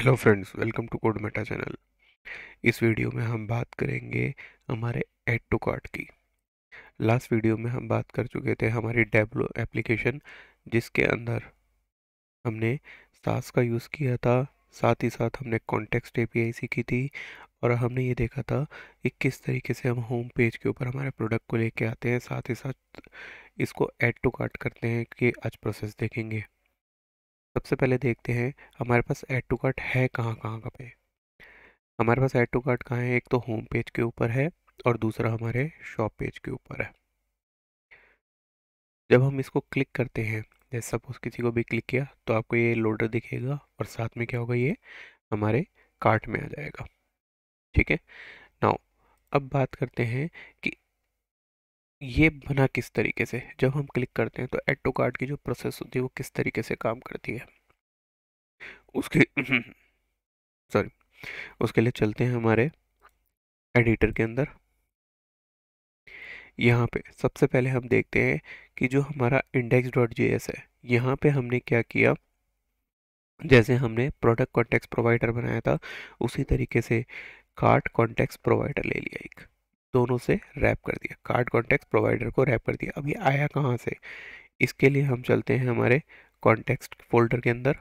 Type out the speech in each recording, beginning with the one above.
hello friends welcome to code meta channel इस video में हम बात करेंगे हमारे एड टू कार्ट की लास्ट वीडियो में हम बात कर चुके थे हमारी डेबलो एप्लीकेशन जिसके अंदर हमने सास का यूज़ किया था साथ ही साथ हमने कॉन्टेक्स्ट एपीआई सीखी थी और हमने ये देखा था कि किस तरीके से हम होम पेज के ऊपर हमारे प्रोडक्ट को लेके आते हैं साथ ही साथ इसको ऐड टू कार्ट करते हैं कि आज प्रोसेस देखेंगे सबसे पहले देखते हैं हमारे पास ऐड टू कार्ट है कहाँ कहाँ का पे हमारे पास ऐड टू कार्ट कहाँ है एक तो होम पेज के ऊपर है और दूसरा हमारे शॉप पेज के ऊपर है जब हम इसको क्लिक करते हैं जैसे सपोज किसी को भी क्लिक किया तो आपको ये लोडर दिखेगा और साथ में क्या होगा ये हमारे कार्ट में आ जाएगा ठीक है नाउ अब बात करते हैं कि ये बना किस तरीके से जब हम क्लिक करते हैं तो एड टू कार्ड की जो प्रोसेस होती है वो किस तरीके से काम करती है उसके सॉरी उसके लिए चलते हैं हमारे एडिटर के अंदर यहाँ पे सबसे पहले हम देखते हैं कि जो हमारा इंडेक्स डॉट जे एस है यहाँ पे हमने क्या किया जैसे हमने प्रोडक्ट कॉन्टेक्स प्रोवाइडर बनाया था उसी तरीके से कार्ट कॉन्टेक्स प्रोवाइडर ले लिया एक दोनों से रैप कर दिया कार्ड कॉन्टेक्स्ट प्रोवाइडर को रैप कर दिया अब ये आया कहाँ से इसके लिए हम चलते हैं हमारे कॉन्टेक्स्ट फोल्डर के अंदर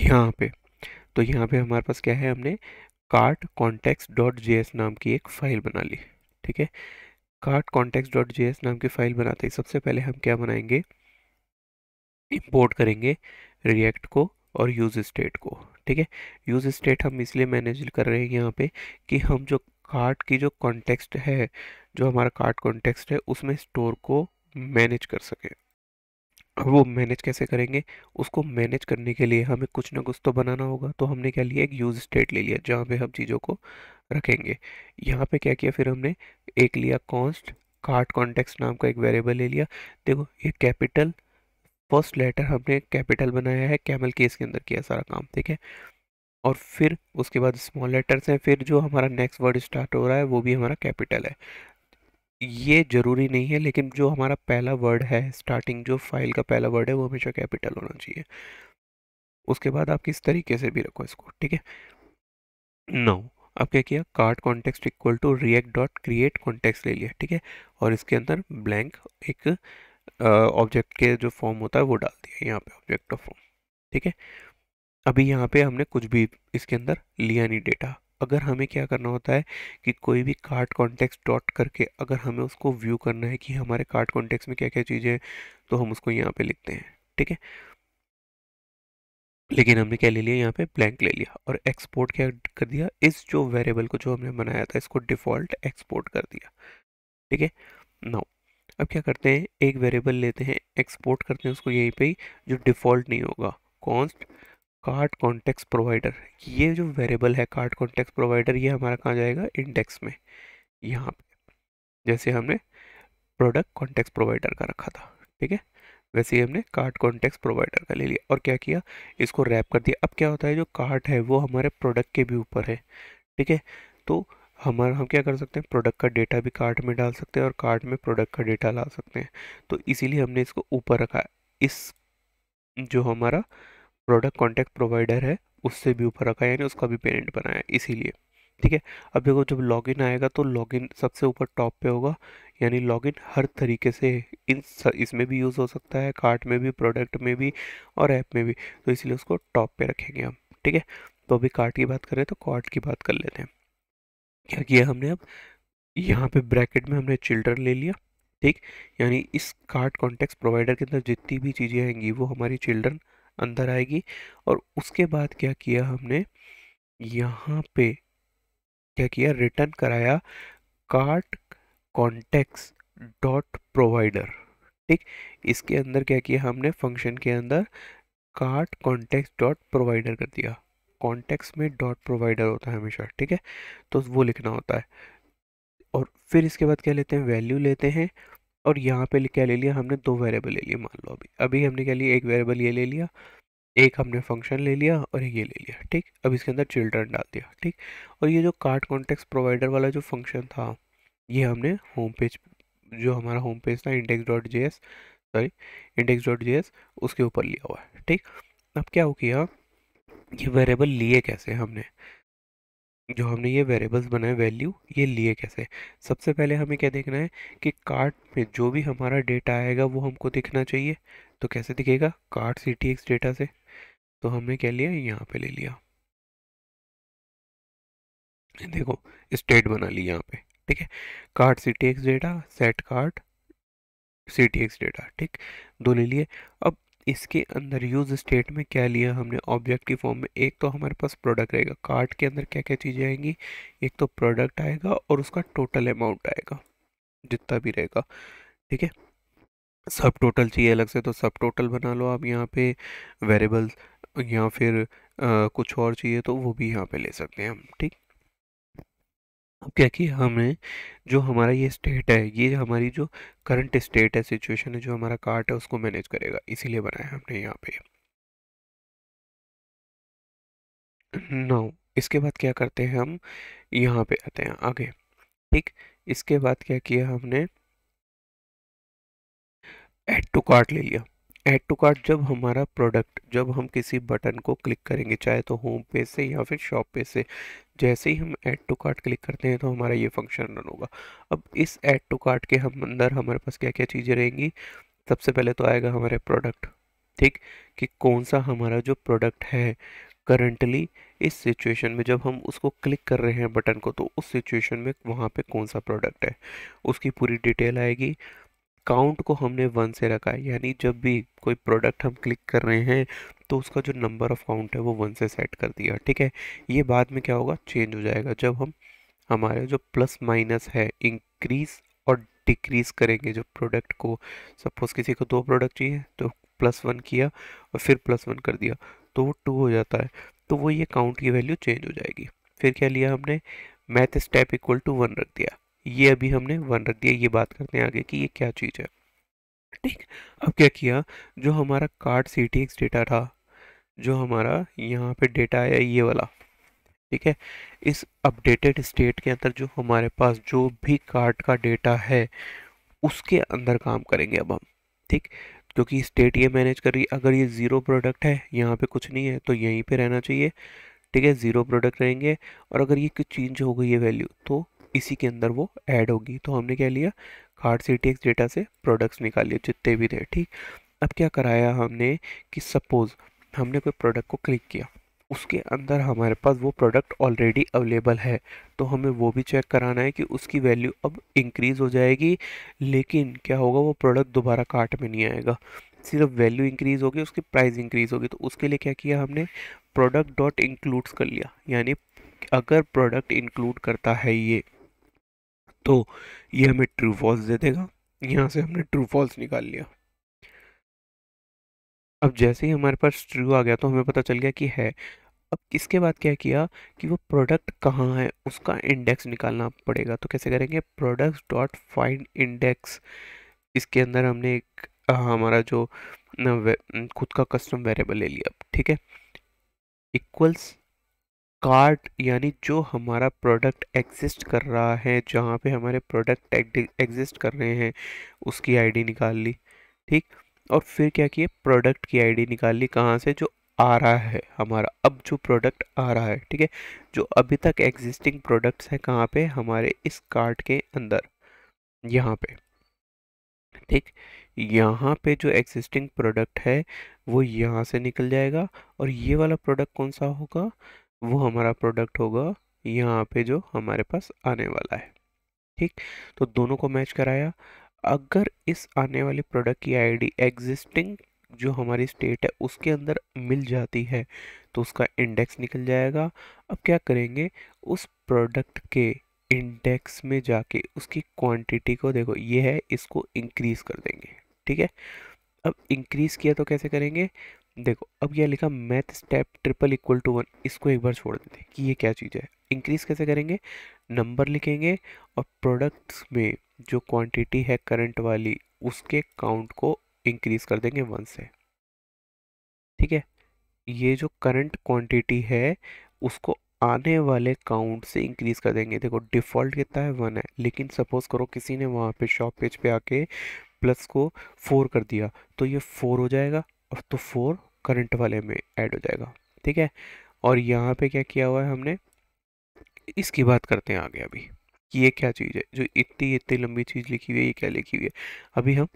यहाँ पे तो यहाँ पे हमारे पास क्या है हमने कार्ट कॉन्टेक्स्ट डॉट जे नाम की एक फ़ाइल बना ली ठीक है कार्ट कॉन्टेक्स्ट डॉट जे नाम की फ़ाइल बनाते ही सबसे पहले हम क्या बनाएंगे इम्पोर्ट करेंगे रिएक्ट को और यूज़ स्टेट को ठीक है यूज़ स्टेट हम इसलिए मैनेज कर रहे हैं यहाँ पे कि हम जो कार्ट की जो कॉन्टेक्स्ट है जो हमारा कार्ट कॉन्टेक्स्ट है उसमें स्टोर को मैनेज कर सकें अब वो मैनेज कैसे करेंगे उसको मैनेज करने के लिए हमें कुछ ना कुछ तो बनाना होगा तो हमने क्या लिया एक यूज़ स्टेट ले लिया जहाँ पे हम चीज़ों को रखेंगे यहाँ पे क्या किया फिर हमने एक लिया कॉन्स्ट कार्ट कॉन्टेक्स्ट नाम का एक वेरिएबल ले लिया देखो ये कैपिटल फर्स्ट लेटर हमने कैपिटल बनाया है कैमल केस के अंदर किया सारा काम ठीक है और फिर उसके बाद स्मॉल लेटर्स हैं फिर जो हमारा नेक्स्ट वर्ड स्टार्ट हो रहा है वो भी हमारा कैपिटल है ये ज़रूरी नहीं है लेकिन जो हमारा पहला वर्ड है स्टार्टिंग जो फाइल का पहला वर्ड है वो हमेशा कैपिटल होना चाहिए उसके बाद आप किस तरीके से भी रखो इसको ठीक है नौ अब क्या किया card context equal to react dot create context ले लिया ठीक है और इसके अंदर ब्लैंक एक ऑब्जेक्ट के जो फॉर्म होता है वो डाल दिया यहाँ पे ऑब्जेक्ट ऑफ फॉर्म ठीक है अभी यहाँ पे हमने कुछ भी इसके अंदर लिया नहीं डेटा अगर हमें क्या करना होता है कि कोई भी कार्ड कॉन्टेक्स्ट डॉट करके अगर हमें उसको व्यू करना है कि हमारे कार्ड कॉन्टेक्स्ट में क्या क्या चीज़ें हैं तो हम उसको यहाँ पे लिखते हैं ठीक है लेकिन हमने क्या ले लिया यहाँ पे ब्लैंक ले लिया और एक्सपोर्ट क्या कर दिया इस जो वेरिएबल को जो हमने बनाया था इसको डिफ़ॉल्ट एक्सपोर्ट कर दिया ठीक है नाउ अब क्या करते हैं एक वेरिएबल लेते हैं एक्सपोर्ट करते हैं उसको यहीं पे ही जो डिफ़ॉल्ट नहीं होगा कॉन्स्ट कार्ड कॉन्टेक्स प्रोवाइडर ये जो वेरिएबल है कार्ड कॉन्टेक्स प्रोवाइडर ये हमारा कहाँ जाएगा इंडेक्स में यहाँ पे जैसे हमने प्रोडक्ट कॉन्टेक्स प्रोवाइडर का रखा था ठीक है वैसे ही हमने कार्ड कॉन्टेक्स प्रोवाइडर का ले लिया और क्या किया इसको रैप कर दिया अब क्या होता है जो कार्ड है वो हमारे प्रोडक्ट के भी ऊपर है ठीक है तो हमारा हम क्या कर सकते हैं प्रोडक्ट का डेटा भी कार्ट में डाल सकते हैं और कार्ट में प्रोडक्ट का डेटा ला सकते हैं तो इसीलिए हमने इसको ऊपर रखा है इस जो हमारा प्रोडक्ट कॉन्टैक्ट प्रोवाइडर है उससे भी ऊपर रखा है यानी उसका भी पेरेंट बनाया इसीलिए ठीक है अब देखो जब लॉगिन आएगा तो लॉगिन सबसे ऊपर टॉप पे होगा यानी लॉगिन हर तरीके से इन इसमें भी यूज़ हो सकता है कार्ट में भी प्रोडक्ट में भी और ऐप में भी तो इसलिए उसको टॉप पे रखेंगे हम ठीक है तो अभी कार्ट की बात करें तो कार्ट की बात कर लेते हैं क्या किया हमने अब यहाँ पे ब्रैकेट में हमने चिल्ड्रन ले लिया ठीक यानी इस कार्ड कॉन्टेक्स्ट प्रोवाइडर के अंदर जितनी भी चीज़ें आएंगी वो हमारी चिल्ड्रन अंदर आएगी और उसके बाद क्या किया हमने यहाँ पे क्या किया रिटर्न कराया कार्ट कॉन्टेक्स डॉट प्रोवाइडर ठीक इसके अंदर क्या किया हमने फंक्शन के अंदर कार्ट कॉन्टेक्स डॉट प्रोवाइडर कर दिया कॉन्टेक्स में डॉट प्रोवाइडर होता है हमेशा ठीक है तो वो लिखना होता है और फिर इसके बाद क्या लेते हैं वैल्यू लेते हैं और यहाँ पे क्या ले लिया हमने दो वेरिएबल ले लिया मान लो अभी अभी हमने क्या लिया एक वेरिएबल ये ले लिया एक हमने फंक्शन ले लिया और ये ले लिया ठीक अब इसके अंदर चिल्ड्रन डाल दिया ठीक और ये जो कार्ड कॉन्टेक्स प्रोवाइडर वाला जो फंक्शन था ये हमने होम पेज जो हमारा होम पेज था index dot J S sorry index dot J S उसके ऊपर लिया हुआ है ठीक अब क्या हो गया ये वेरिएबल लिए कैसे हमने जो हमने ये वेरिएबल्स बनाए वैल्यू ये लिए कैसे सबसे पहले हमें क्या देखना है कि कार्ट में जो भी हमारा डेटा आएगा वो हमको दिखना चाहिए तो कैसे दिखेगा कार्ट सी डेटा से तो हमने क्या लिया यहाँ पे ले लिया देखो स्टेट बना ली यहाँ पे ठीक है cart C data set cart C data ठीक दो ले लिए अब इसके अंदर यूज स्टेट में क्या लिया हमने ऑब्जेक्ट की फॉर्म में एक तो हमारे पास प्रोडक्ट रहेगा कार्ट के अंदर क्या क्या चीज़ें आएंगी एक तो प्रोडक्ट आएगा और उसका टोटल अमाउंट आएगा जितना भी रहेगा ठीक है सब टोटल चाहिए अलग से तो सब टोटल बना लो आप यहाँ पे वेरेबल्स या फिर आ, कुछ और चाहिए तो वो भी यहाँ पे ले सकते हैं हम ठीक क्या कि हमें जो हमारा ये स्टेट है ये हमारी जो करंट स्टेट है सिचुएशन है जो हमारा कार्ट है उसको मैनेज करेगा इसीलिए बनाया हमने यहाँ पे नाउ इसके बाद क्या करते हैं हम यहाँ पे आते हैं आगे ठीक इसके बाद क्या किया हमने एड टू कार्ट ले लिया ऐड टू कार्ट जब हमारा प्रोडक्ट जब हम किसी बटन को क्लिक करेंगे चाहे तो होम पे से या फिर शॉप पे से जैसे ही हम ऐड टू कार्ट क्लिक करते हैं तो हमारा ये फंक्शन रन होगा अब इस ऐड टू कार्ट के हम अंदर हमारे पास क्या क्या चीज़ें रहेंगी सबसे पहले तो आएगा हमारे प्रोडक्ट ठीक कि कौन सा हमारा जो प्रोडक्ट है करंटली इस सिचुएशन में जब हम उसको क्लिक कर रहे हैं बटन को तो उस सिचुएशन में वहाँ पे कौन सा प्रोडक्ट है उसकी पूरी डिटेल आएगी काउंट को हमने वन से रखा है यानी जब भी कोई प्रोडक्ट हम क्लिक कर रहे हैं तो उसका जो नंबर ऑफ काउंट है वो वन से सेट कर दिया ठीक है ये बाद में क्या होगा चेंज हो जाएगा जब हम हमारे जो प्लस माइनस है इंक्रीज और डिक्रीज करेंगे जो प्रोडक्ट को सपोज़ किसी को दो प्रोडक्ट चाहिए तो प्लस वन किया और फिर प्लस वन कर दिया तो वो टू हो जाता है तो वो ये काउंट की वैल्यू चेंज हो जाएगी फिर क्या लिया हमने math step equal to one रख दिया ये अभी हमने वन रख दिया ये बात करते हैं आगे कि ये क्या चीज़ है ठीक अब क्या किया जो हमारा कार्ड सी टी डेटा था जो हमारा यहाँ पे डेटा आया ये वाला ठीक है इस अपडेटेड स्टेट के अंदर जो हमारे पास जो भी कार्ड का डेटा है उसके अंदर काम करेंगे अब हम ठीक क्योंकि स्टेट ये मैनेज कर रही है अगर ये ज़ीरो प्रोडक्ट है यहाँ पे कुछ नहीं है तो यहीं पे रहना चाहिए ठीक है ज़ीरो प्रोडक्ट रहेंगे और अगर ये कुछ चेंज हो गई है वैल्यू तो इसी के अंदर वो ऐड होगी तो हमने क्या लिया card C T X data से प्रोडक्ट्स निकाल लिए जितने भी थे ठीक अब क्या कराया हमने कि सपोज़ हमने कोई प्रोडक्ट को क्लिक किया उसके अंदर हमारे पास वो प्रोडक्ट ऑलरेडी अवेलेबल है तो हमें वो भी चेक कराना है कि उसकी वैल्यू अब इंक्रीज़ हो जाएगी लेकिन क्या होगा वो प्रोडक्ट दोबारा कार्ट में नहीं आएगा सिर्फ वैल्यू इंक्रीज़ होगी उसकी प्राइस इंक्रीज़ होगी तो उसके लिए क्या किया हमने प्रोडक्ट डॉट इंक्लूड्स कर लिया यानी अगर प्रोडक्ट इंक्लूड करता है ये तो ये हमें ट्रू फॉल्स दे देगा यहाँ से हमने ट्रू फॉल्स निकाल लिया अब जैसे ही हमारे पास ट्रू आ गया तो हमें पता चल गया कि है अब इसके बाद क्या किया कि वो प्रोडक्ट कहाँ है उसका इंडेक्स निकालना पड़ेगा तो कैसे करेंगे प्रोडक्ट डॉट फाइंड इंडेक्स इसके अंदर हमने एक हमारा जो खुद का कस्टम वेरिएबल ले लिया ठीक है इक्वल्स कार्ट यानी जो हमारा प्रोडक्ट एग्जिस्ट कर रहा है जहाँ पे हमारे प्रोडक्ट एग्जिस्ट कर रहे हैं उसकी आईडी निकाल ली ठीक और फिर क्या किए प्रोडक्ट की आईडी निकाल ली कहाँ से जो आ रहा है हमारा अब जो प्रोडक्ट आ रहा है ठीक है जो अभी तक एग्जिस्टिंग प्रोडक्ट्स हैं कहाँ पे हमारे इस कार्ट के अंदर यहाँ पे ठीक यहाँ पे जो एग्जिस्टिंग प्रोडक्ट है वो यहाँ से निकल जाएगा और ये वाला प्रोडक्ट कौन सा होगा वो हमारा प्रोडक्ट होगा यहाँ पे जो हमारे पास आने वाला है ठीक तो दोनों को मैच कराया अगर इस आने वाले प्रोडक्ट की आईडी एग्जिस्टिंग जो हमारी स्टेट है उसके अंदर मिल जाती है तो उसका इंडेक्स निकल जाएगा अब क्या करेंगे उस प्रोडक्ट के इंडेक्स में जाके उसकी क्वांटिटी को देखो ये है इसको इंक्रीज़ कर देंगे ठीक है अब इंक्रीज़ किया तो कैसे करेंगे देखो अब यह लिखा math step triple equal to one इसको एक बार छोड़ देते कि ये क्या चीज़ है इंक्रीज़ कैसे करेंगे नंबर लिखेंगे और प्रोडक्ट्स में जो क्वांटिटी है करंट वाली उसके काउंट को इंक्रीज़ कर देंगे वन से ठीक है ये जो करंट क्वांटिटी है उसको आने वाले काउंट से इंक्रीज़ कर देंगे देखो डिफ़ॉल्ट कितना है वन है लेकिन सपोज़ करो किसी ने वहाँ पे शॉप पेज पे आके प्लस को फोर कर दिया तो ये फोर हो जाएगा और तो फोर करंट वाले में ऐड हो जाएगा ठीक है और यहाँ पे क्या किया हुआ है हमने इसकी बात करते हैं आगे अभी ये क्या चीज़ है जो इतनी इतनी लंबी चीज़ लिखी हुई है ये क्या लिखी हुई है अभी हम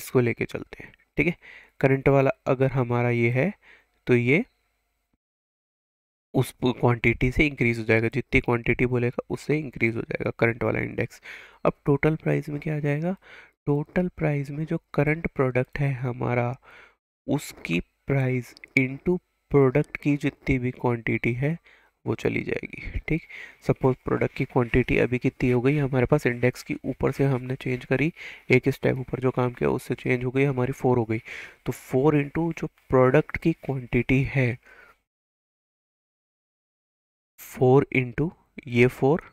इसको लेके चलते हैं ठीक है करंट वाला अगर हमारा ये है तो ये उस क्वांटिटी से इंक्रीज हो जाएगा जितनी क्वांटिटी बोलेगा उससे इंक्रीज हो जाएगा करंट वाला इंडेक्स अब टोटल प्राइस में क्या आ जाएगा टोटल प्राइस में जो करंट प्रोडक्ट है हमारा उसकी प्राइस इनटू प्रोडक्ट की जितनी भी क्वांटिटी है वो चली जाएगी ठीक सपोज प्रोडक्ट की क्वांटिटी अभी कितनी हो गई हमारे पास इंडेक्स की ऊपर से हमने चेंज करी एक स्टेप ऊपर जो काम किया उससे चेंज हो गई हमारी फोर हो गई तो फोर इंटू जो प्रोडक्ट की क्वांटिटी है फोर इंटू ये फोर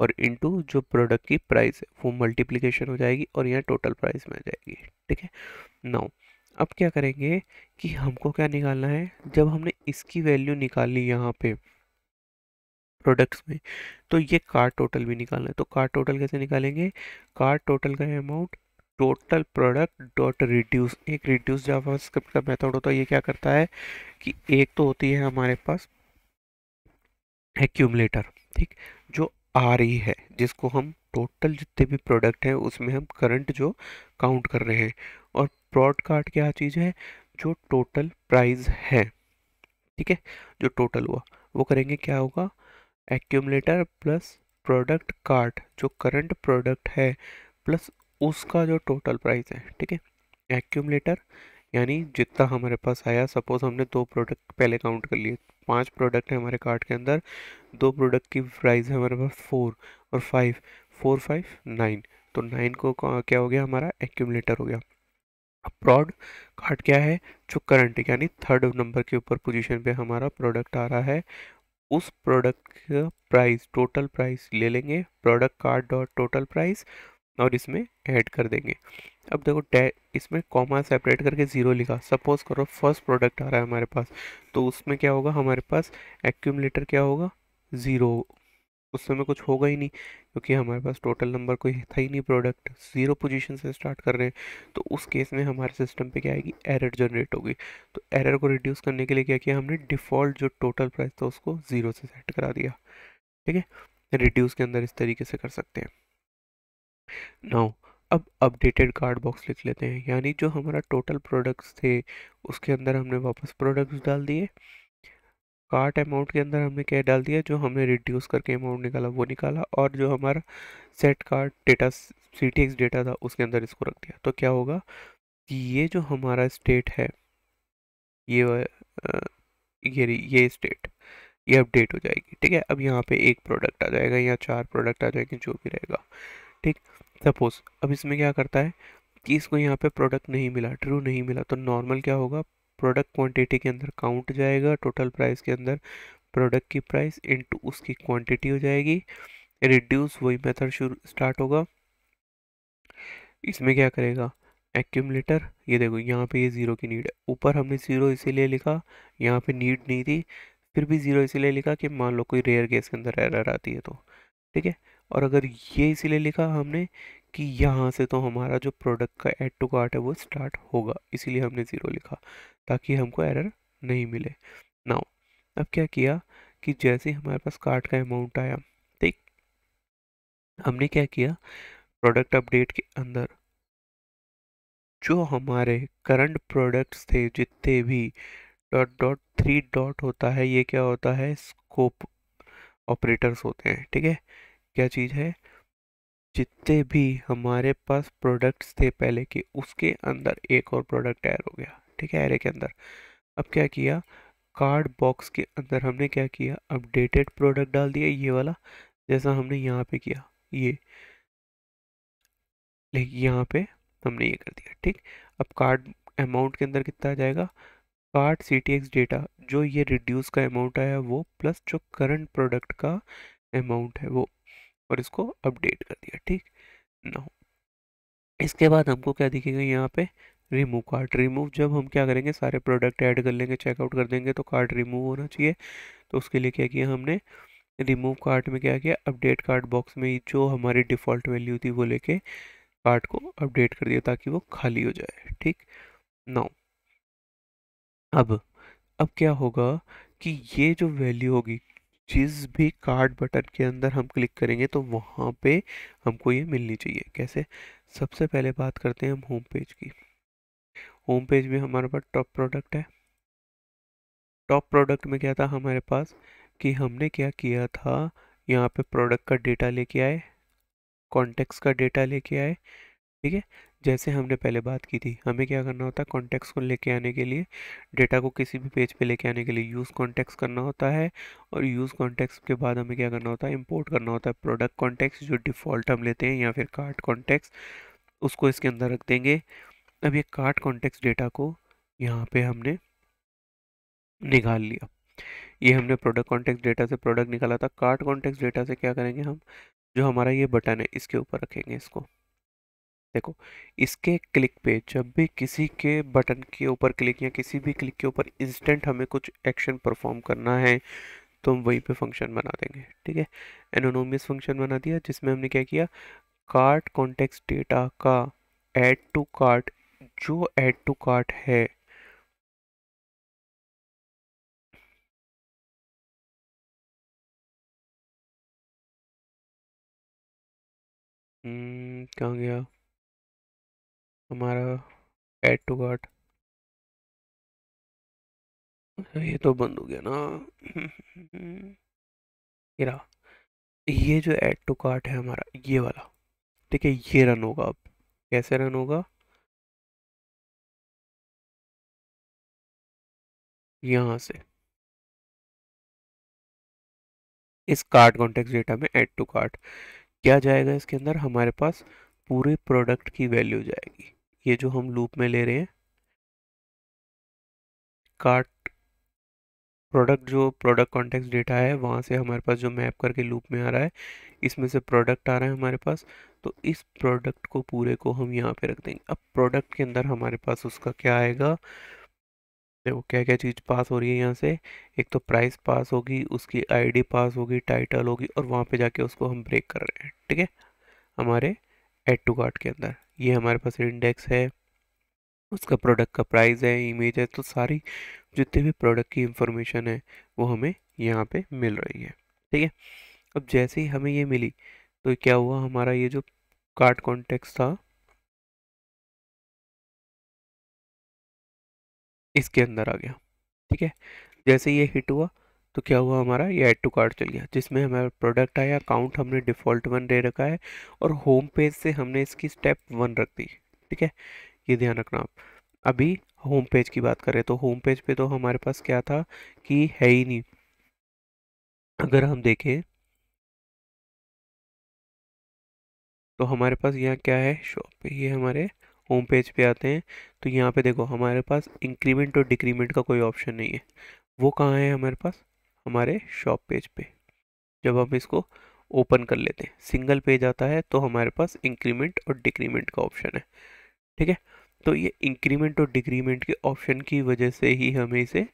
और इंटू जो प्रोडक्ट की प्राइस है वो मल्टीप्लीकेशन हो जाएगी और यहाँ टोटल प्राइस में आ जाएगी ठीक है नाउ अब क्या करेंगे कि हमको क्या निकालना है जब हमने इसकी वैल्यू निकाली यहाँ पे प्रोडक्ट्स में तो ये कार टोटल भी निकालना है तो कार टोटल कैसे निकालेंगे कार टोटल का amount total product dot reduce एक रिड्यूस जावास्क्रिप्ट का मेथड होता है ये क्या करता है कि एक तो होती है हमारे पास एक्यूमलेटर ठीक जो आ रही है जिसको हम टोटल जितने भी प्रोडक्ट हैं उसमें हम करंट जो काउंट कर रहे हैं फ्रॉड कार्ड क्या चीज़ है जो टोटल प्राइस है ठीक है जो टोटल हुआ वो करेंगे क्या होगा एक्यूमलेटर प्लस प्रोडक्ट कार्ड जो करंट प्रोडक्ट है प्लस उसका जो टोटल प्राइस है ठीक है एक्यूमलेटर यानी जितना हमारे पास आया सपोज हमने दो प्रोडक्ट पहले काउंट कर लिए पांच प्रोडक्ट है हमारे कार्ट के अंदर दो प्रोडक्ट की प्राइस है हमारे पास फोर और फाइव फोर फाइव नाइन तो नाइन को क्या हो गया हमारा एक्यूमलेटर हो गया प्रॉड कार्ड क्या है जो करंट यानी थर्ड नंबर के ऊपर पोजीशन पे हमारा प्रोडक्ट आ रहा है उस प्रोडक्ट का प्राइस टोटल प्राइस ले लेंगे product card dot total price और इसमें ऐड कर देंगे अब देखो इसमें कॉमा सेपरेट करके ज़ीरो लिखा सपोज करो फर्स्ट प्रोडक्ट आ रहा है हमारे पास तो उसमें क्या होगा हमारे पास एक्यूमलेटर क्या होगा ज़ीरो उस समय कुछ होगा ही नहीं क्योंकि हमारे पास टोटल नंबर कोई था ही नहीं प्रोडक्ट ज़ीरो पोजीशन से स्टार्ट कर रहे हैं तो उस केस में हमारे सिस्टम पे क्या आएगी एरर जनरेट होगी तो एरर को रिड्यूस करने के लिए क्या किया हमने डिफ़ॉल्ट जो टोटल प्राइस था उसको ज़ीरो से सेट करा दिया ठीक है रिड्यूस के अंदर इस तरीके से कर सकते हैं नाउ अब अपडेटेड कार्ड बॉक्स लिख लेते हैं यानी जो हमारा टोटल प्रोडक्ट्स थे उसके अंदर हमने वापस प्रोडक्ट्स डाल दिए कार्ट अमाउंट के अंदर हमने क्या डाल दिया जो हमने रिड्यूस करके अमाउंट निकाला वो निकाला और जो हमारा set cart data C T X data था उसके अंदर इसको रख दिया तो क्या होगा कि ये जो हमारा स्टेट है ये ये ये स्टेट ये अपडेट हो जाएगी ठीक है अब यहाँ पे एक प्रोडक्ट आ जाएगा या चार प्रोडक्ट आ जाएंगे जो भी रहेगा ठीक सपोज अब इसमें क्या करता है कि इसको यहाँ पे प्रोडक्ट नहीं मिला ट्रू नहीं मिला तो नॉर्मल क्या होगा प्रोडक्ट क्वांटिटी के अंदर काउंट जाएगा टोटल प्राइस के अंदर प्रोडक्ट की प्राइस इनटू उसकी क्वांटिटी हो जाएगी रिड्यूस वही मेथड शुरू स्टार्ट होगा इसमें क्या करेगा एक्यूमलेटर ये देखो यहाँ पे ये ज़ीरो की नीड है ऊपर हमने ज़ीरो इसीलिए लिखा यहाँ पे नीड नहीं थी फिर भी ज़ीरो इसीलिए लिखा कि मान लो कोई रेयर गैस के अंदर एरर आती है तो ठीक है और अगर ये इसीलिए लिखा हमने कि यहाँ से तो हमारा जो प्रोडक्ट का एड टू कार्ट है वो स्टार्ट होगा इसीलिए हमने ज़ीरो लिखा ताकि हमको एरर नहीं मिले नाउ अब क्या किया कि जैसे हमारे पास कार्ट का अमाउंट आया ठीक हमने क्या किया प्रोडक्ट अपडेट के अंदर जो हमारे करंट प्रोडक्ट्स थे जितने भी डॉट डॉट थ्री डॉट होता है ये क्या होता है स्कोप ऑपरेटर्स होते हैं ठीक है क्या चीज़ है जितने भी हमारे पास प्रोडक्ट्स थे पहले के उसके अंदर एक और प्रोडक्ट ऐड हो गया ठीक है एरे के अंदर अब क्या किया कार्ड बॉक्स के अंदर हमने क्या किया अपडेटेड प्रोडक्ट डाल दिया ये वाला जैसा हमने यहाँ पे किया ये लेकिन यहाँ पे हमने ये कर दिया ठीक अब कार्ड अमाउंट के अंदर कितना आ जाएगा कार्ड सी डेटा जो ये रिड्यूस का अमाउंट आया वो प्लस जो करंट प्रोडक्ट का अमाउंट है वो और इसको अपडेट कर दिया ठीक ना इसके बाद हमको क्या दिखेगा यहाँ पे रिमूव कार्ड रिमूव जब हम क्या करेंगे सारे प्रोडक्ट ऐड कर लेंगे चेकआउट कर देंगे तो कार्ड रिमूव होना चाहिए तो उसके लिए क्या किया हमने रिमूव कार्ड में क्या किया अपडेट कार्ड बॉक्स में जो हमारी डिफ़ॉल्ट वैल्यू थी वो लेके कार्ड को अपडेट कर दिया ताकि वो खाली हो जाए ठीक नाउ अब अब क्या होगा कि ये जो वैल्यू होगी जिस भी कार्ड बटन के अंदर हम क्लिक करेंगे तो वहाँ पे हमको ये मिलनी चाहिए कैसे सबसे पहले बात करते हैं हम होम पेज की होम पेज में हमारे पास टॉप प्रोडक्ट है टॉप प्रोडक्ट में क्या था हमारे पास कि हमने क्या किया था यहाँ पे प्रोडक्ट का डेटा लेके आए कॉन्टेक्ट का डेटा लेके आए ठीक है जैसे हमने पहले बात की थी हमें क्या करना होता है कॉन्टेक्स को लेके आने के लिए डेटा को किसी भी पेज पे लेके आने के लिए यूज़ कॉन्टेक्स करना होता है और यूज़ कॉन्टेक्स के बाद हमें क्या करना होता है इंपोर्ट करना होता है प्रोडक्ट कॉन्टेक्स जो डिफ़ॉल्ट हम लेते हैं या फिर कार्ट कॉन्टेक्स उसको इसके अंदर रख देंगे अब ये कार्ट कॉन्टेक्स डेटा को यहाँ पर हमने निकाल लिया ये हमने प्रोडक्ट कॉन्टेक्स डेटा से प्रोडक्ट निकाला था कार्ट कॉन्टेक्स डेटा से क्या करेंगे हम जो हमारा ये बटन है इसके ऊपर रखेंगे इसको देखो इसके क्लिक पे जब भी किसी के बटन के ऊपर क्लिक या किसी भी क्लिक के ऊपर इंस्टेंट हमें कुछ एक्शन परफॉर्म करना है तो हम वहीं पे फंक्शन बना देंगे ठीक है एनोनोमियस फंक्शन बना दिया जिसमें हमने क्या किया कार्ट कॉन्टेक्स डेटा का ऐड टू कार्ट जो ऐड टू कार्ट है हम्म, कहाँ गया हमारा एड टू कार्ट ये तो बंद हो गया ना ये रहा ये जो एड टू कार्ट है हमारा ये वाला ठीक है ये रन होगा अब कैसे रन होगा यहाँ से इस कार्ड कॉन्टेक्ट डेटा में ऐड टू कार्ट क्या जाएगा इसके अंदर हमारे पास पूरे प्रोडक्ट की वैल्यू जाएगी ये जो हम लूप में ले रहे हैं कार्ट प्रोडक्ट जो प्रोडक्ट कॉन्टेक्स डेटा है वहाँ से हमारे पास जो मैप करके लूप में आ रहा है इसमें से प्रोडक्ट आ रहा है हमारे पास तो इस प्रोडक्ट को पूरे को हम यहाँ पे रख देंगे अब प्रोडक्ट के अंदर हमारे पास उसका क्या आएगा देखो क्या क्या चीज़ पास हो रही है यहाँ से एक तो प्राइस पास होगी उसकी आईडी पास होगी टाइटल होगी और वहाँ पे जाके उसको हम ब्रेक कर रहे हैं ठीक है हमारे एड टू कार्ट के अंदर ये हमारे पास इंडेक्स है उसका प्रोडक्ट का प्राइस है इमेज है तो सारी जितने भी प्रोडक्ट की इंफॉर्मेशन है वो हमें यहाँ पे मिल रही है ठीक है अब जैसे ही हमें ये मिली तो क्या हुआ हमारा ये जो कार्ट कॉन्टेक्ट था इसके अंदर आ गया ठीक है जैसे ये हिट हुआ तो क्या हुआ हमारा ये ऐड टू कार्ट चल गया जिसमें हमारा प्रोडक्ट आया अकाउंट हमने डिफ़ॉल्ट वन दे रखा है और होम पेज से हमने इसकी स्टेप वन रख दी ठीक है ये ध्यान रखना आप अभी होम पेज की बात करें तो होम पेज पे तो हमारे पास क्या था कि है ही नहीं अगर हम देखें तो हमारे पास यहाँ क्या है शॉप ये हमारे होम पेज पे आते हैं तो यहाँ पे देखो हमारे पास इंक्रीमेंट और डिक्रीमेंट का कोई ऑप्शन नहीं है वो कहाँ है हमारे पास हमारे शॉप पेज पे जब हम इसको ओपन कर लेते हैं सिंगल पेज आता है तो हमारे पास इंक्रीमेंट और डिक्रीमेंट का ऑप्शन है ठीक है तो ये इंक्रीमेंट और डिक्रीमेंट के ऑप्शन की वजह से ही हमें इसे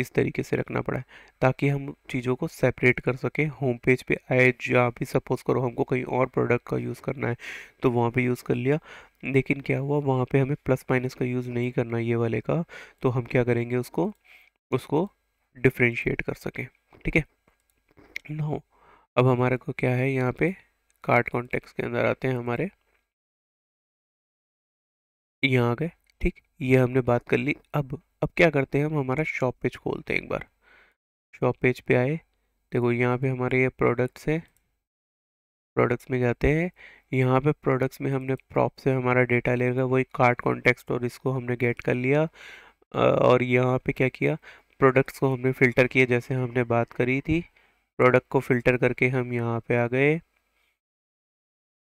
इस तरीके से रखना पड़ा है ताकि हम चीज़ों को सेपरेट कर सकें होम पेज पे आए जहाँ भी सपोज़ करो हमको कहीं और प्रोडक्ट का यूज़ करना है तो वहाँ पे यूज़ कर लिया लेकिन क्या हुआ वहाँ पे हमें प्लस माइनस का यूज़ नहीं करना ये वाले का तो हम क्या करेंगे उसको उसको डिफ्रेंशिएट कर सकें ठीक है नो अब हमारे को क्या है यहाँ पे कार्ड कॉन्टेक्ट के अंदर आते हैं हमारे यहाँ आ गए ठीक ये हमने बात कर ली अब अब क्या करते हैं हम हमारा शॉप पेज खोलते हैं एक बार शॉप पेज पे आए देखो यहाँ पे हमारे ये प्रोडक्ट्स हैं प्रोडक्ट्स में जाते हैं यहाँ पे प्रोडक्ट्स में हमने प्रॉप से हमारा डेटा लेगा वही कार्ड कॉन्टेक्स्ट और इसको हमने गेट कर लिया और यहाँ पे क्या किया प्रोडक्ट्स को हमने फ़िल्टर किया जैसे हमने बात करी थी प्रोडक्ट को फ़िल्टर करके हम यहाँ पे आ गए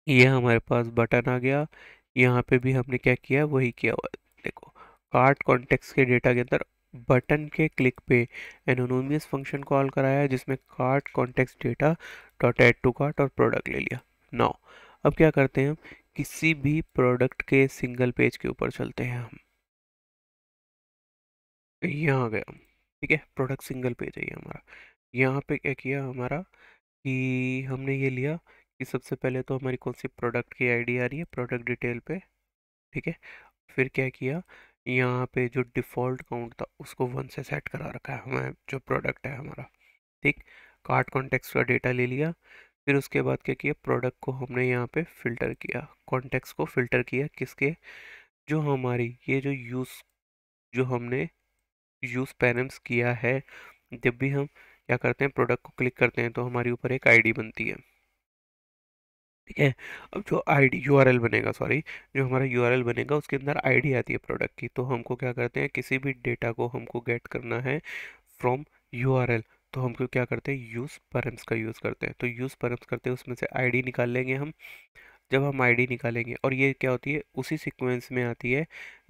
ये हमारे पास बटन आ गया यहाँ पे भी हमने क्या किया वही किया हुआ देखो कार्ट कॉन्टेक्स के डेटा के अंदर बटन के क्लिक पे एनोनोमियस फंक्शन कॉल कराया जिसमें cart context data dot add to cart और प्रोडक्ट ले लिया नाउ अब क्या करते हैं हम किसी भी प्रोडक्ट के सिंगल पेज के ऊपर चलते हैं हम यहाँ गए हम ठीक है प्रोडक्ट सिंगल पेज है ये हमारा यहाँ पे क्या किया हमारा कि हमने ये लिया कि सबसे पहले तो हमारी कौन सी प्रोडक्ट की आईडी आ रही है प्रोडक्ट डिटेल पे ठीक है फिर क्या किया यहाँ पे जो डिफ़ॉल्ट काउंट था उसको वन से सेट करा रखा है हमें जो प्रोडक्ट है हमारा ठीक कार्ड कॉन्टेक्स्ट का डेटा ले लिया फिर उसके बाद क्या किया प्रोडक्ट को हमने यहाँ पे फ़िल्टर किया कॉन्टेक्स्ट को फ़िल्टर किया किसके जो हमारी ये जो यूज़ जो हमने यूज़ पैनम्स किया है जब भी हम क्या करते हैं प्रोडक्ट को क्लिक करते हैं तो हमारे ऊपर एक आईडी बनती है ठीक है अब जो आई डी यू बनेगा सॉरी जो हमारा यू बनेगा उसके अंदर आईडी आती है प्रोडक्ट की तो हमको क्या करते हैं किसी भी डेटा को हमको गेट करना है फ्रॉम यू तो हमको क्या करते हैं यूज़ परम्स का यूज़ करते हैं तो यूज़ परम्स करते हैं उसमें से आईडी निकाल लेंगे हम जब हम आईडी निकालेंगे और ये क्या होती है उसी सीक्वेंस में आती है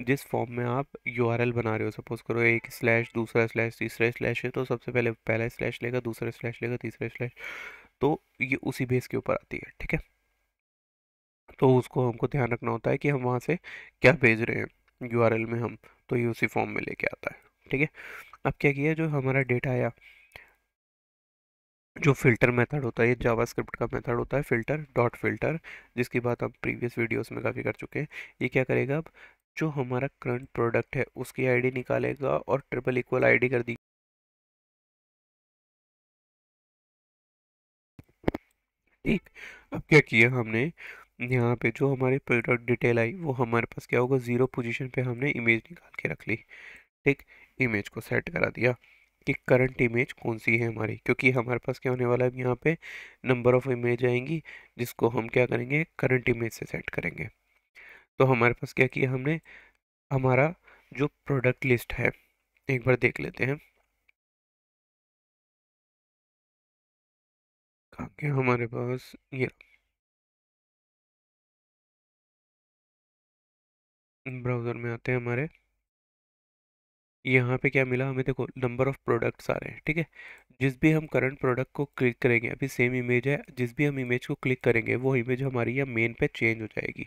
जिस फॉर्म में आप यूआरएल बना रहे हो सपोज करो एक स्लैश दूसरा स्लैश तीसरा स्लैश है तो सबसे पहले पहला स्लैश लेगा दूसरा स्लैश लेगा तीसरा स्लैश तो ये उसी बेस के ऊपर आती है ठीक है तो उसको हमको ध्यान रखना होता है कि हम वहाँ से क्या भेज रहे हैं यू में हम तो ये उसी फॉर्म में लेके आता है ठीक है अब क्या किया जो हमारा डेटा आया जो फ़िल्टर मेथड होता है ये जावास्क्रिप्ट का मेथड होता है फ़िल्टर डॉट फ़िल्टर जिसकी बात हम प्रीवियस वीडियोस में काफ़ी कर चुके हैं ये क्या करेगा अब जो हमारा करंट प्रोडक्ट है उसकी आईडी निकालेगा और ट्रिपल इक्वल आईडी कर दी ठीक अब क्या किया हमने यहाँ पे जो हमारी प्रोडक्ट डिटेल आई वो हमारे पास क्या होगा ज़ीरो पोजिशन पर हमने इमेज निकाल के रख ली ठीक इमेज को सेट करा दिया कि करंट इमेज कौन सी है हमारी क्योंकि हमारे पास क्या होने वाला है यहाँ पे नंबर ऑफ़ इमेज आएंगी जिसको हम क्या करेंगे करंट इमेज से सेट करेंगे तो हमारे पास क्या किया हमने हमारा जो प्रोडक्ट लिस्ट है एक बार देख लेते हैं क्या हमारे पास ये ब्राउज़र में आते हैं हमारे यहाँ पे क्या मिला हमें देखो नंबर ऑफ़ प्रोडक्ट्स आ रहे हैं ठीक है जिस भी हम करंट प्रोडक्ट को क्लिक करेंगे अभी सेम इमेज है जिस भी हम इमेज को क्लिक करेंगे वो इमेज हमारी यहाँ मेन पे चेंज हो जाएगी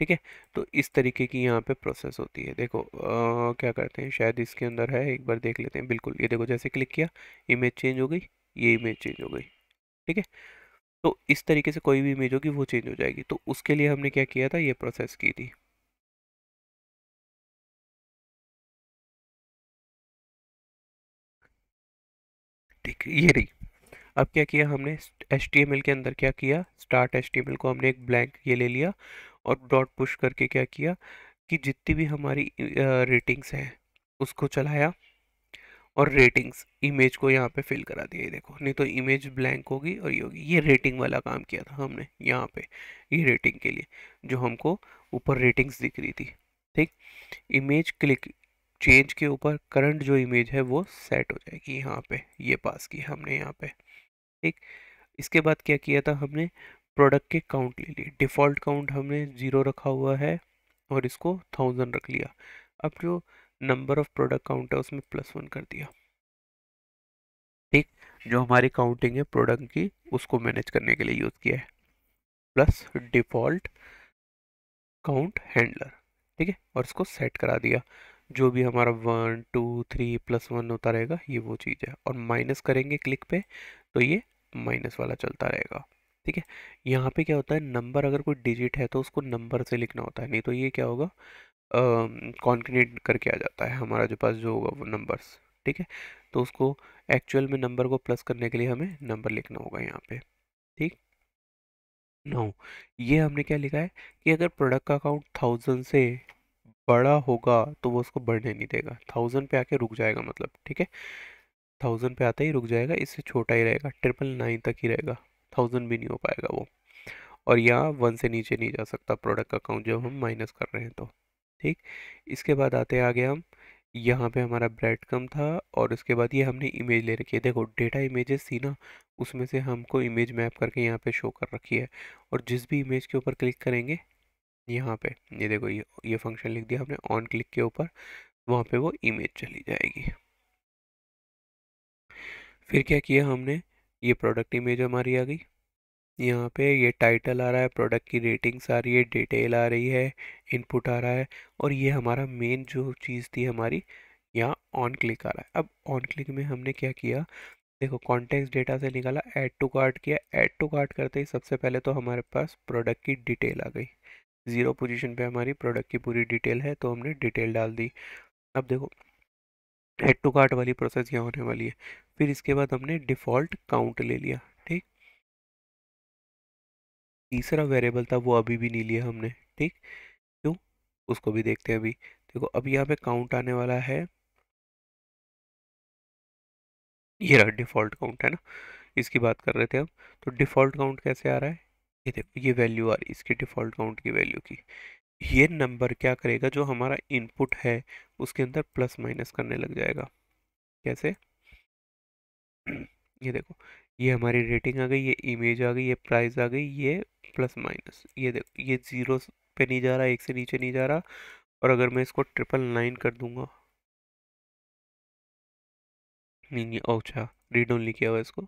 ठीक है तो इस तरीके की यहाँ पे प्रोसेस होती है देखो आ, क्या करते हैं शायद इसके अंदर है एक बार देख लेते हैं बिल्कुल ये देखो जैसे क्लिक किया इमेज चेंज हो गई ये इमेज चेंज हो गई ठीक है तो इस तरीके से कोई भी इमेज होगी वो चेंज हो जाएगी तो उसके लिए हमने क्या किया था ये प्रोसेस की थी देख ये रही अब क्या किया हमने एच के अंदर क्या किया स्टार्ट एच को हमने एक ब्लैंक ये ले लिया और डॉट पुश करके क्या किया कि जितनी भी हमारी रेटिंग्स हैं उसको चलाया और रेटिंग्स इमेज को यहाँ पे फिल करा दिया ये देखो नहीं तो इमेज ब्लैंक होगी और ये होगी ये रेटिंग वाला काम किया था हमने यहाँ पे ये रेटिंग के लिए जो हमको ऊपर रेटिंग्स दिख रही थी ठीक इमेज क्लिक चेंज के ऊपर करंट जो इमेज है वो सेट हो जाएगी यहाँ पे ये पास की हमने यहाँ पे ठीक इसके बाद क्या किया था हमने प्रोडक्ट के काउंट ले लिए डिफ़ॉल्ट काउंट हमने ज़ीरो रखा हुआ है और इसको थाउजेंड रख लिया अब जो नंबर ऑफ प्रोडक्ट काउंट है उसमें प्लस वन कर दिया ठीक जो हमारी काउंटिंग है प्रोडक्ट की उसको मैनेज करने के लिए यूज़ किया है प्लस डिफ़ॉल्ट काउंट हैंडलर ठीक है और इसको सेट करा दिया जो भी हमारा one two three plus one होता रहेगा ये वो चीज़ है और माइनस करेंगे क्लिक पे तो ये माइनस वाला चलता रहेगा ठीक है यहाँ पे क्या होता है नंबर अगर कोई डिजिट है तो उसको नंबर से लिखना होता है नहीं तो ये क्या होगा कॉन्क्रीट करके आ जाता है हमारा जो पास जो होगा वो नंबर्स ठीक है तो उसको एक्चुअल में नंबर को प्लस करने के लिए हमें नंबर लिखना होगा यहाँ पे ठीक नौ ये हमने क्या लिखा है कि अगर प्रोडक्ट का अकाउंट थाउजेंड से बड़ा होगा तो वो उसको बढ़ने नहीं देगा थाउजेंड पे आके रुक जाएगा मतलब ठीक है थाउजेंड पे आता ही रुक जाएगा इससे छोटा ही रहेगा ट्रिपल नाइन तक ही रहेगा थाउजेंड भी नहीं हो पाएगा वो और यहाँ वन से नीचे नहीं जा सकता प्रोडक्ट का काउंट जब हम माइनस कर रहे हैं तो ठीक इसके बाद आते आगे हम यहाँ पे हमारा ब्रेड कम था और उसके बाद ये हमने इमेज ले रखी है देखो डेटा इमेजेस थी ना उसमें से हमको इमेज मैप करके यहाँ पे शो कर रखी है और जिस भी इमेज के ऊपर क्लिक करेंगे यहाँ पे ये देखो ये ये फंक्शन लिख दिया हमने ऑन क्लिक के ऊपर वहाँ पे वो इमेज चली जाएगी फिर क्या किया हमने ये प्रोडक्ट इमेज हमारी आ गई यहाँ पे ये टाइटल आ रहा है प्रोडक्ट की रेटिंग्स आ रही है डिटेल आ रही है इनपुट आ रहा है और ये हमारा मेन जो चीज़ थी हमारी यहाँ ऑन क्लिक आ रहा है अब ऑन क्लिक में हमने क्या किया देखो कॉन्टेक्स्ट डेटा से निकाला ऐड टू कार्ट किया ऐड टू कार्ट करते ही सबसे पहले तो हमारे पास प्रोडक्ट की डिटेल आ गई ज़ीरो पोजीशन पे हमारी प्रोडक्ट की पूरी डिटेल है तो हमने डिटेल डाल दी अब देखो हेड टू कार्ट वाली प्रोसेस यहाँ होने वाली है फिर इसके बाद हमने डिफ़ॉल्ट काउंट ले लिया ठीक तीसरा वेरिएबल था वो अभी भी नहीं लिया हमने ठीक क्यों उसको भी देखते हैं अभी देखो अब यहाँ पे काउंट आने वाला है ये रहा डिफ़ॉल्ट काउंट है ना इसकी बात कर रहे थे हम तो डिफ़ॉल्ट काउंट कैसे आ रहा है ये देखो ये वैल्यू आ रही है इसकी डिफ़ॉल्ट काउंट की वैल्यू की ये नंबर क्या करेगा जो हमारा इनपुट है उसके अंदर प्लस माइनस करने लग जाएगा कैसे ये देखो ये हमारी रेटिंग आ गई ये इमेज आ गई ये प्राइस आ गई ये प्लस माइनस ये देखो ये जीरो पे नहीं जा रहा एक से नीचे नहीं जा रहा और अगर मैं इसको ट्रिपल नाइन कर दूंगा नहीं अच्छा रीड ओनली किया हुआ इसको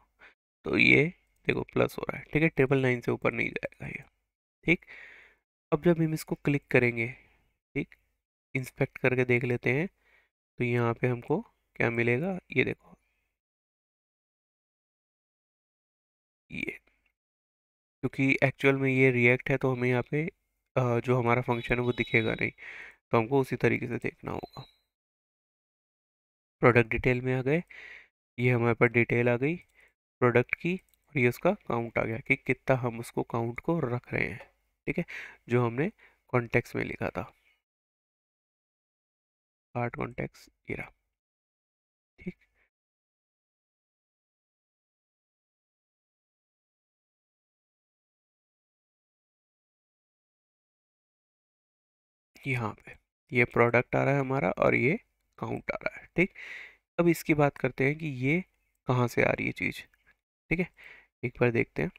तो ये देखो प्लस हो रहा है ठीक है ट्रिपल नाइन से ऊपर नहीं जाएगा ये ठीक अब जब हम इसको क्लिक करेंगे ठीक इंस्पेक्ट करके देख लेते हैं तो यहाँ पे हमको क्या मिलेगा ये देखो ये क्योंकि एक्चुअल में ये रिएक्ट है तो हमें यहाँ पे जो हमारा फंक्शन है वो दिखेगा नहीं तो हमको उसी तरीके से देखना होगा प्रोडक्ट डिटेल में आ गए ये हमारे पास डिटेल आ गई प्रोडक्ट की और ये उसका काउंट आ गया कि कितना हम उसको काउंट को रख रहे हैं ठीक है जो हमने कॉन्टेक्स में लिखा था पार्ट कॉन्टेक्स इरा ठीक यहाँ पे ये प्रोडक्ट आ रहा है हमारा और ये काउंट आ रहा है ठीक अब इसकी बात करते हैं कि ये कहाँ से आ रही है चीज़ ठीक है एक बार देखते हैं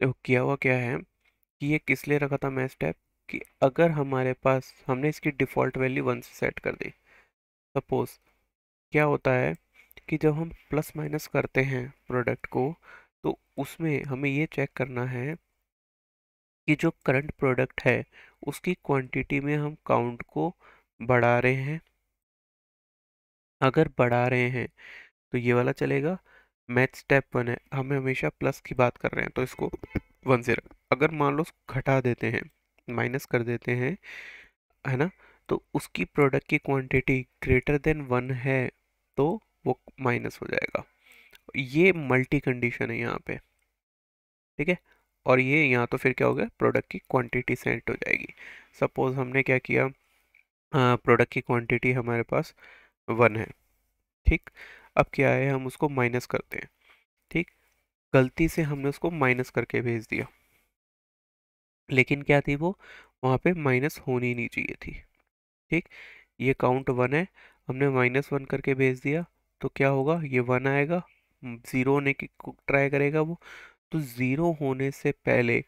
तो किया हुआ क्या है कि ये किस लिए रखा था मैं स्टेप कि अगर हमारे पास हमने इसकी डिफ़ॉल्ट वैल्यू वन से सेट कर दी सपोज क्या होता है कि जब हम प्लस माइनस करते हैं प्रोडक्ट को तो उसमें हमें ये चेक करना है कि जो करंट प्रोडक्ट है उसकी क्वांटिटी में हम काउंट को बढ़ा रहे हैं अगर बढ़ा रहे हैं तो ये वाला चलेगा मैथ स्टेप वन है हम हमेशा प्लस की बात कर रहे हैं तो इसको वन से अगर मान लो घटा देते हैं माइनस कर देते हैं है ना तो उसकी प्रोडक्ट की क्वांटिटी ग्रेटर देन वन है तो वो माइनस हो जाएगा ये मल्टी कंडीशन है यहाँ पे ठीक है और ये यहाँ तो फिर क्या हो गया प्रोडक्ट की क्वांटिटी सेट हो जाएगी सपोज़ हमने क्या किया प्रोडक्ट हाँ, की क्वांटिटी हमारे पास वन है ठीक अब क्या है हम उसको माइनस करते हैं ठीक गलती से हमने उसको माइनस करके भेज दिया लेकिन क्या थी वो वहाँ पे माइनस होनी नहीं चाहिए थी ठीक ये काउंट वन है हमने माइनस वन करके भेज दिया तो क्या होगा ये वन आएगा ज़ीरो होने की ट्राई करेगा वो तो ज़ीरो होने से पहले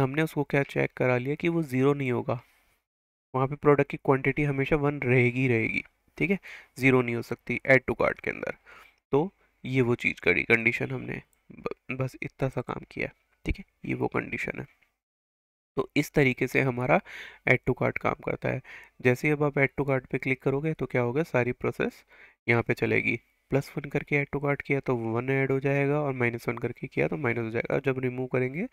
हमने उसको क्या चेक करा लिया कि वो ज़ीरो नहीं होगा वहाँ पे प्रोडक्ट की क्वांटिटी हमेशा वन रहेगी रहेगी ठीक है ज़ीरो नहीं हो सकती ऐड टू कार्ट के अंदर तो ये वो चीज़ करी कंडीशन हमने बस इतना सा काम किया ठीक है ये वो कंडीशन है तो इस तरीके से हमारा ऐड टू कार्ट काम करता है जैसे अब आप ऐड टू कार्ट पे क्लिक करोगे तो क्या होगा सारी प्रोसेस यहाँ पे चलेगी प्लस वन करके ऐड टू कार्ट किया तो वन ऐड हो जाएगा और माइनस वन करके किया तो माइनस हो जाएगा जब रिमूव करेंगे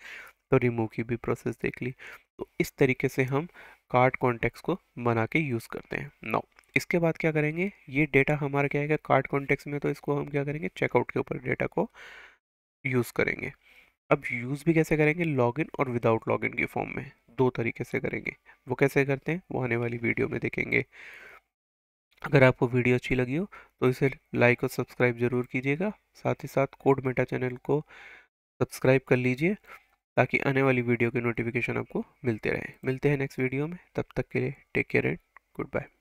तो रिमूव की भी प्रोसेस देख ली तो इस तरीके से हम कार्ट कॉन्टेक्ट को बना के यूज़ करते हैं नौ इसके बाद क्या करेंगे ये डेटा हमारा क्या है कार्ड कॉन्टेक्स में तो इसको हम क्या करेंगे चेकआउट के ऊपर डेटा को यूज़ करेंगे अब यूज़ भी कैसे करेंगे लॉगिन और विदाउट लॉगिन के फॉर्म में दो तरीके से करेंगे वो कैसे करते हैं वो आने वाली वीडियो में देखेंगे अगर आपको वीडियो अच्छी लगी हो तो इसे लाइक और सब्सक्राइब ज़रूर कीजिएगा साथ ही साथ कोड मेटा चैनल को सब्सक्राइब कर लीजिए ताकि आने वाली वीडियो के नोटिफिकेशन आपको मिलते रहें मिलते हैं नेक्स्ट वीडियो में तब तक के लिए take care and good bye